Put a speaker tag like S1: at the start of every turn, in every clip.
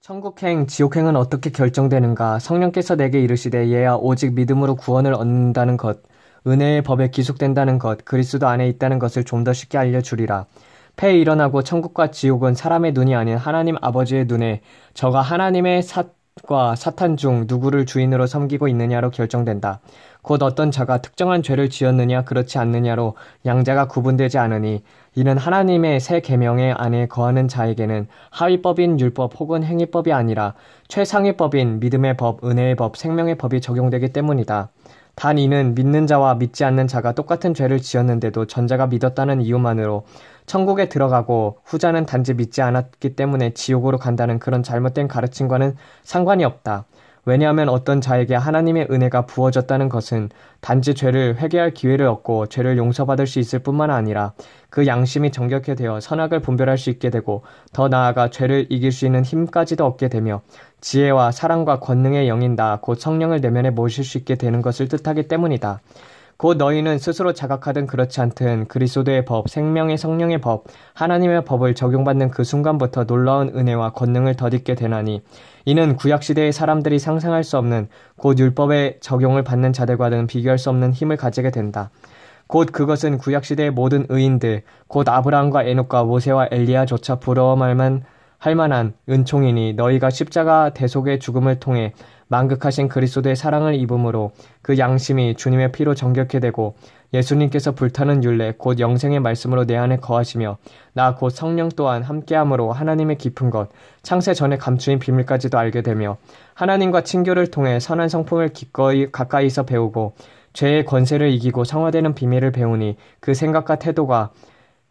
S1: 천국행, 지옥행은 어떻게 결정되는가? 성령께서 내게 이르시되 얘야 오직 믿음으로 구원을 얻는다는 것, 은혜의 법에 기속된다는 것, 그리스도 안에 있다는 것을 좀 더 쉽게 알려주리라. 폐에 일어나고 천국과 지옥은 사람의 눈이 아닌 하나님 아버지의 눈에 저가 하나님의 삿과 사탄 중 누구를 주인으로 섬기고 있느냐로 결정된다. 곧 어떤 자가 특정한 죄를 지었느냐 그렇지 않느냐로 양자가 구분되지 않으니 이는 하나님의 새 계명의 안에 거하는 자에게는 하위법인 율법 혹은 행위법이 아니라 최상위법인 믿음의 법, 은혜의 법, 생명의 법이 적용되기 때문이다. 단 이는 믿는 자와 믿지 않는 자가 똑같은 죄를 지었는데도 전자가 믿었다는 이유만으로 천국에 들어가고 후자는 단지 믿지 않았기 때문에 지옥으로 간다는 그런 잘못된 가르침과는 상관이 없다. 왜냐하면 어떤 자에게 하나님의 은혜가 부어졌다는 것은 단지 죄를 회개할 기회를 얻고 죄를 용서받을 수 있을 뿐만 아니라 그 양심이 정격해 되어 선악을 분별할 수 있게 되고 더 나아가 죄를 이길 수 있는 힘까지도 얻게 되며 지혜와 사랑과 권능의 영인 다곧 성령을 내면에 모실 수 있게 되는 것을 뜻하기 때문이다. 곧 너희는 스스로 자각하든 그렇지 않든 그리스도의 법, 생명의 성령의 법, 하나님의 법을 적용받는 그 순간부터 놀라운 은혜와 권능을 더입게 되나니 이는 구약 시대의 사람들이 상상할 수 없는 곧 율법의 적용을 받는 자들과는 비교할 수 없는 힘을 가지게 된다. 곧 그것은 구약 시대의 모든 의인들, 곧 아브라함과 에녹과 모세와 엘리야조차 부러워할 만한 은총이니 너희가 십자가 대속의 죽음을 통해 만극하신 그리스도의 사랑을 입음으로 그 양심이 주님의 피로 정결케 되고 예수님께서 불타는 율례곧 영생의 말씀으로 내 안에 거하시며 나 곧 성령 또한 함께함으로 하나님의 깊은 것 창세 전에 감추인 비밀까지도 알게 되며 하나님과 친교를 통해 선한 성품을 기꺼이 가까이서 배우고 죄의 권세를 이기고 성화되는 비밀을 배우니 그 생각과 태도가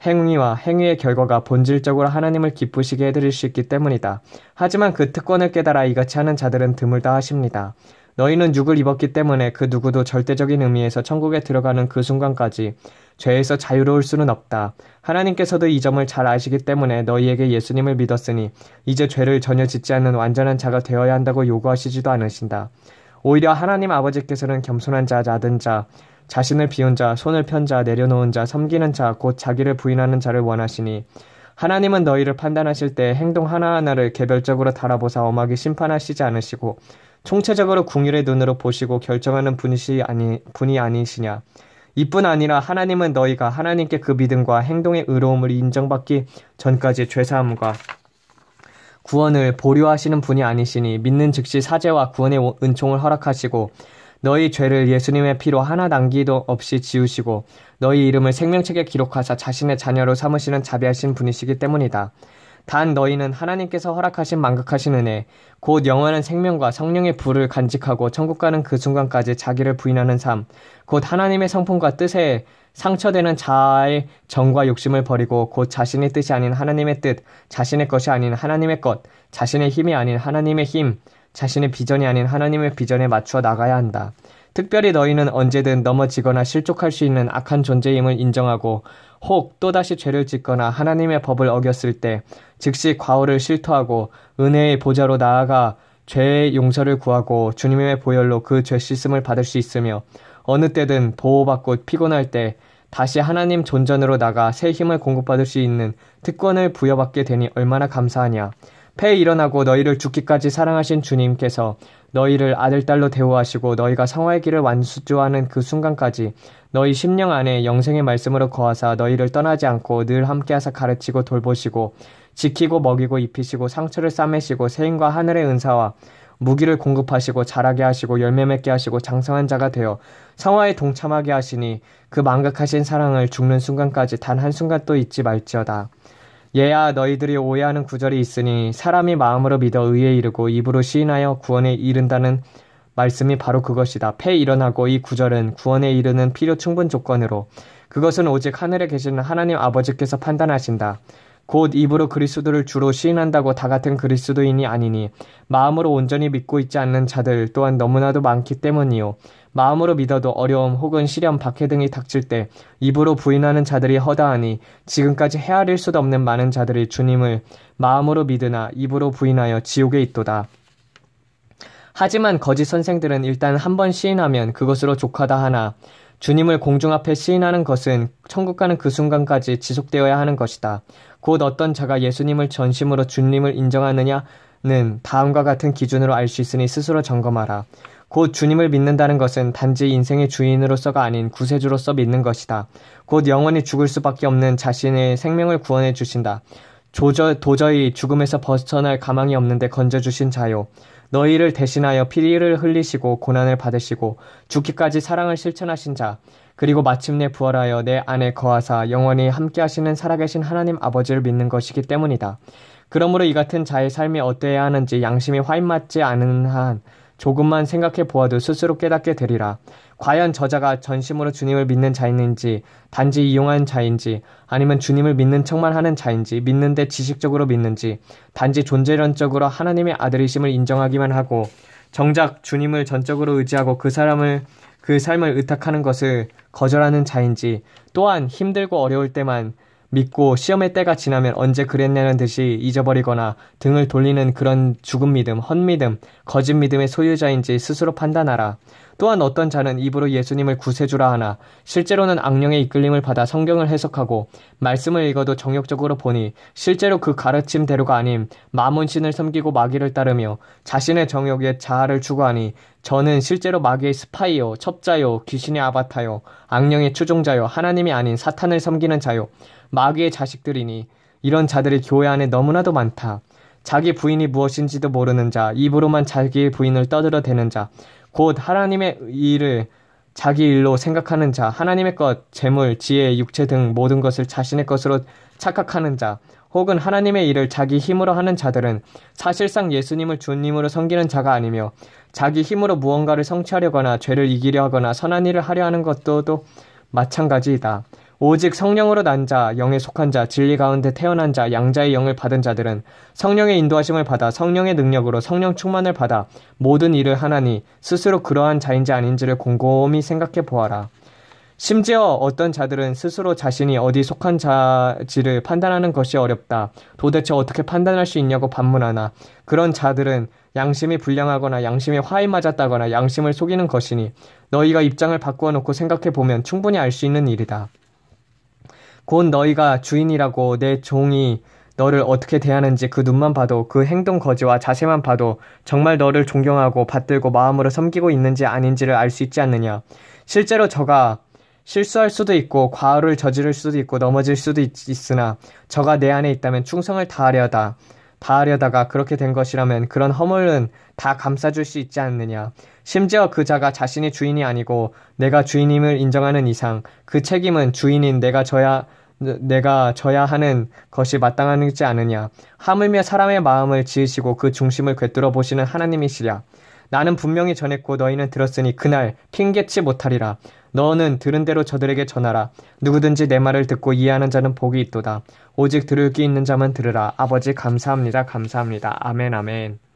S1: 행위와 행위의 결과가 본질적으로 하나님을 기쁘시게 해드릴 수 있기 때문이다. 하지만 그 특권을 깨달아 이같이 하는 자들은 드물다 하십니다. 너희는 육을 입었기 때문에 그 누구도 절대적인 의미에서 천국에 들어가는 그 순간까지 죄에서 자유로울 수는 없다. 하나님께서도 이 점을 잘 아시기 때문에 너희에게 예수님을 믿었으니 이제 죄를 전혀 짓지 않는 완전한 자가 되어야 한다고 요구하시지도 않으신다. 오히려 하나님 아버지께서는 겸손한 자, 낮은 자, 자신을 비운 자, 손을 편 자, 내려놓은 자, 섬기는 자, 곧 자기를 부인하는 자를 원하시니 하나님은 너희를 판단하실 때 행동 하나하나를 개별적으로 달아보사 엄하게 심판하시지 않으시고 총체적으로 궁율의 눈으로 보시고 결정하는 분이시 아니 분이 아니시냐 이뿐 아니라 하나님은 너희가 하나님께 그 믿음과 행동의 의로움을 인정받기 전까지 죄사함과 구원을 보류하시는 분이 아니시니 믿는 즉시 사죄와 구원의 은총을 허락하시고 너희 죄를 예수님의 피로 하나 남기도 없이 지우시고 너희 이름을 생명책에 기록하사 자신의 자녀로 삼으시는 자비하신 분이시기 때문이다. 단 너희는 하나님께서 허락하신 만극하신 은혜, 곧 영원한 생명과 성령의 불을 간직하고 천국 가는 그 순간까지 자기를 부인하는 삶, 곧 하나님의 성품과 뜻에 상처되는 자아의 정과 욕심을 버리고 곧 자신의 뜻이 아닌 하나님의 뜻, 자신의 것이 아닌 하나님의 것, 자신의 힘이 아닌 하나님의 힘, 자신의 비전이 아닌 하나님의 비전에 맞추어 나가야 한다. 특별히 너희는 언제든 넘어지거나 실족할 수 있는 악한 존재임을 인정하고 혹 또다시 죄를 짓거나 하나님의 법을 어겼을 때 즉시 과오를 실토하고 은혜의 보좌로 나아가 죄의 용서를 구하고 주님의 보혈로 그 죄 씻음을 받을 수 있으며 어느 때든 보호받고 피곤할 때 다시 하나님 존전으로 나가 새 힘을 공급받을 수 있는 특권을 부여받게 되니 얼마나 감사하냐. 폐에 일어나고 너희를 죽기까지 사랑하신 주님께서 너희를 아들딸로 대우하시고 너희가 성화의 길을 완수조하는 그 순간까지 너희 심령 안에 영생의 말씀으로 거하사 너희를 떠나지 않고 늘 함께하사 가르치고 돌보시고 지키고 먹이고 입히시고 상처를 싸매시고 세인과 하늘의 은사와 무기를 공급하시고 자라게 하시고 열매 맺게 하시고 장성한 자가 되어 성화에 동참하게 하시니 그 망각하신 사랑을 죽는 순간까지 단 한 순간도 잊지 말지어다. 얘야 너희들이 오해하는 구절이 있으니 사람이 마음으로 믿어 의에 이르고 입으로 시인하여 구원에 이른다는 말씀이 바로 그것이다. 패 일어나고 이 구절은 구원에 이르는 필요 충분 조건으로 그것은 오직 하늘에 계시는 하나님 아버지께서 판단하신다. 곧 입으로 그리스도를 주로 시인한다고 다 같은 그리스도인이 아니니 마음으로 온전히 믿고 있지 않는 자들 또한 너무나도 많기 때문이요. 마음으로 믿어도 어려움 혹은 시련 박해 등이 닥칠 때 입으로 부인하는 자들이 허다하니 지금까지 헤아릴 수도 없는 많은 자들이 주님을 마음으로 믿으나 입으로 부인하여 지옥에 있도다. 하지만 거짓 선생들은 일단 한 번 시인하면 그것으로 족하다 하나 주님을 공중 앞에 시인하는 것은 천국 가는 그 순간까지 지속되어야 하는 것이다. 곧 어떤 자가 예수님을 전심으로 주님을 인정하느냐는 다음과 같은 기준으로 알 수 있으니 스스로 점검하라. 곧 주님을 믿는다는 것은 단지 인생의 주인으로서가 아닌 구세주로서 믿는 것이다. 곧 영원히 죽을 수밖에 없는 자신의 생명을 구원해 주신다. 조저, 도저히 죽음에서 벗어날 가망이 없는데 건져주신 자요. 너희를 대신하여 피리를 흘리시고 고난을 받으시고 죽기까지 사랑을 실천하신 자 그리고 마침내 부활하여 내 안에 거하사 영원히 함께 하시는 살아계신 하나님 아버지를 믿는 것이기 때문이다. 그러므로 이 같은 자의 삶이 어때야 하는지 양심이 화인 맞지 않은 한 조금만 생각해 보아도 스스로 깨닫게 되리라. 과연 저자가 전심으로 주님을 믿는 자인지, 단지 이용한 자인지, 아니면 주님을 믿는 척만 하는 자인지, 믿는데 지식적으로 믿는지, 단지 존재론적으로 하나님의 아들이심을 인정하기만 하고, 정작 주님을 전적으로 의지하고 그 사람을 그 삶을 의탁하는 것을 거절하는 자인지, 또한 힘들고 어려울 때만 믿고 시험의 때가 지나면 언제 그랬냐는 듯이 잊어버리거나 등을 돌리는 그런 죽음 믿음, 헛 믿음, 거짓 믿음의 소유자인지 스스로 판단하라. 또한 어떤 자는 입으로 예수님을 구세주라 하나 실제로는 악령의 이끌림을 받아 성경을 해석하고 말씀을 읽어도 정욕적으로 보니 실제로 그 가르침대로가 아닌 마문신을 섬기고 마귀를 따르며 자신의 정욕에 자아를 추구하니 저는 실제로 마귀의 스파이요, 첩자요, 귀신의 아바타요, 악령의 추종자요, 하나님이 아닌 사탄을 섬기는 자요, 마귀의 자식들이니 이런 자들이 교회 안에 너무나도 많다. 자기 부인이 무엇인지도 모르는 자, 입으로만 자기의 부인을 떠들어 대는 자, 곧 하나님의 일을 자기 일로 생각하는 자, 하나님의 것, 재물, 지혜, 육체 등 모든 것을 자신의 것으로 착각하는 자, 혹은 하나님의 일을 자기 힘으로 하는 자들은 사실상 예수님을 주님으로 섬기는 자가 아니며 자기 힘으로 무언가를 성취하려거나 죄를 이기려 하거나 선한 일을 하려 하는 것도 마찬가지이다. 오직 성령으로 난 자, 영에 속한 자, 진리 가운데 태어난 자, 양자의 영을 받은 자들은 성령의 인도하심을 받아 성령의 능력으로 성령 충만을 받아 모든 일을 하나니 스스로 그러한 자인지 아닌지를 곰곰이 생각해 보아라. 심지어 어떤 자들은 스스로 자신이 어디 속한 자지를 판단하는 것이 어렵다. 도대체 어떻게 판단할 수 있냐고 반문하나. 그런 자들은 양심이 불량하거나 양심에 화에 맞았다거나 양심을 속이는 것이니 너희가 입장을 바꾸어 놓고 생각해 보면 충분히 알 수 있는 일이다. 곧 너희가 주인이라고 내 종이 너를 어떻게 대하는지 그 눈만 봐도 그 행동 거지와 자세만 봐도 정말 너를 존경하고 받들고 마음으로 섬기고 있는지 아닌지를 알 수 있지 않느냐. 실제로 저가 실수할 수도 있고 과오를 저지를 수도 있고 넘어질 수도 있, 으나 저가 내 안에 있다면 충성을 다하려다. 다 하려다가 그렇게 된 것이라면 그런 허물은 다 감싸줄 수 있지 않느냐. 심지어 그 자가 자신의 주인이 아니고 내가 주인임을 인정하는 이상 그 책임은 주인인 내가 져야 내가 져야 하는 것이 마땅하지 않느냐. 하물며 사람의 마음을 지으시고 그 중심을 꿰뚫어 보시는 하나님이시랴. 나는 분명히 전했고 너희는 들었으니 그날 핑계치 못하리라. 너는 들은 대로 저들에게 전하라. 누구든지 내 말을 듣고 이해하는 자는 복이 있도다. 오직 들을 귀 있는 자만 들으라. 아버지 감사합니다. 감사합니다. 아멘 아멘.